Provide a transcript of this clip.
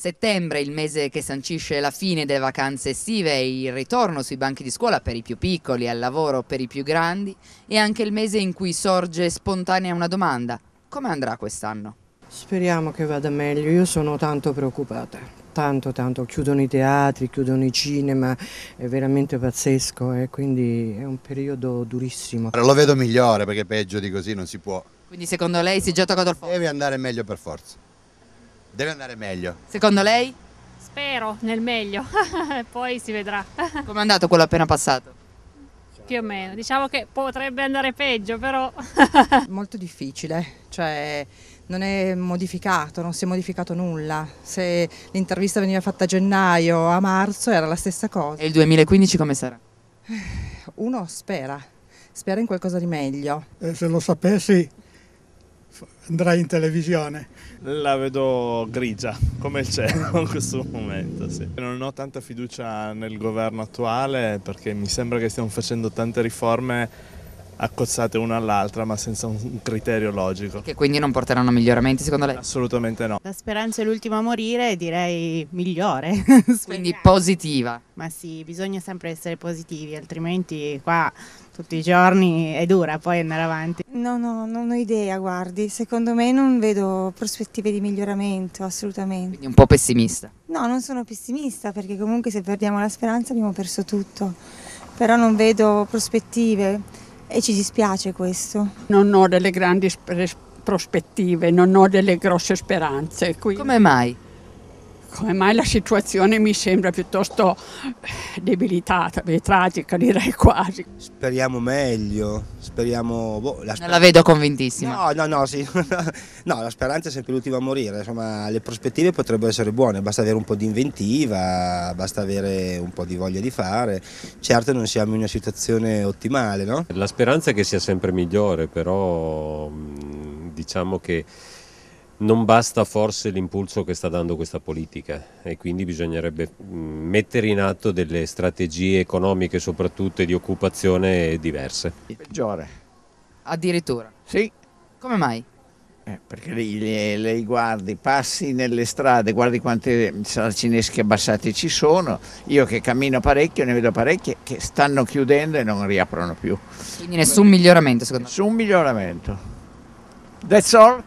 Settembre, il mese che sancisce la fine delle vacanze estive e il ritorno sui banchi di scuola per i più piccoli, al lavoro per i più grandi, è anche il mese in cui sorge spontanea una domanda. Come andrà quest'anno? Speriamo che vada meglio, io sono tanto preoccupata, tanto tanto, chiudono i teatri, chiudono i cinema, è veramente pazzesco e eh? quindi è un periodo durissimo. Lo vedo migliore perché peggio di così non si può. Quindi secondo lei si getta contro il fuoco? Deve andare meglio per forza. Deve andare meglio. Secondo lei? Spero nel meglio, poi si vedrà. Come è andato quello appena passato? Più o meno, diciamo che potrebbe andare peggio, però. Molto difficile, cioè non è modificato, non si è modificato nulla. Se l'intervista veniva fatta a gennaio, a marzo era la stessa cosa. E il 2015 come sarà? Uno spera, spera in qualcosa di meglio. Eh, se lo sapessi andrà in televisione? La vedo grigia, come il cielo in questo momento, sì. Non ho tanta fiducia nel governo attuale perché mi sembra che stiamo facendo tante riforme accozzate una all'altra ma senza un criterio logico. Che quindi non porteranno miglioramenti secondo lei? Assolutamente no. La speranza è l'ultima a morire, direi migliore. quindi positiva. Ma sì, bisogna sempre essere positivi, altrimenti qua tutti i giorni è dura poi andare avanti. No, no, non ho idea, guardi, secondo me non vedo prospettive di miglioramento assolutamente. Quindi un po' pessimista. No, non sono pessimista perché comunque se perdiamo la speranza abbiamo perso tutto, però non vedo prospettive e ci dispiace questo. Non ho delle grandi prospettive, non ho delle grosse speranze. Quindi... Come mai? come mai la situazione mi sembra piuttosto eh, debilitata, beh, tragica direi quasi. Speriamo meglio, speriamo... Boh, la sper non la vedo convintissima. No, no, no, sì. no, la speranza è sempre l'ultima a morire, insomma le prospettive potrebbero essere buone, basta avere un po' di inventiva, basta avere un po' di voglia di fare, certo non siamo in una situazione ottimale, no? La speranza è che sia sempre migliore, però mm, diciamo che non basta forse l'impulso che sta dando questa politica e quindi bisognerebbe mm, mettere in atto delle strategie economiche soprattutto e di occupazione diverse. Il Peggiore. Addirittura? Sì. Come mai? Eh, perché lei, lei, guardi, passi nelle strade, guardi quante saracinesche abbassate ci sono, io che cammino parecchio, ne vedo parecchie che stanno chiudendo e non riaprono più. Quindi nessun miglioramento secondo me? Nessun miglioramento. That's all.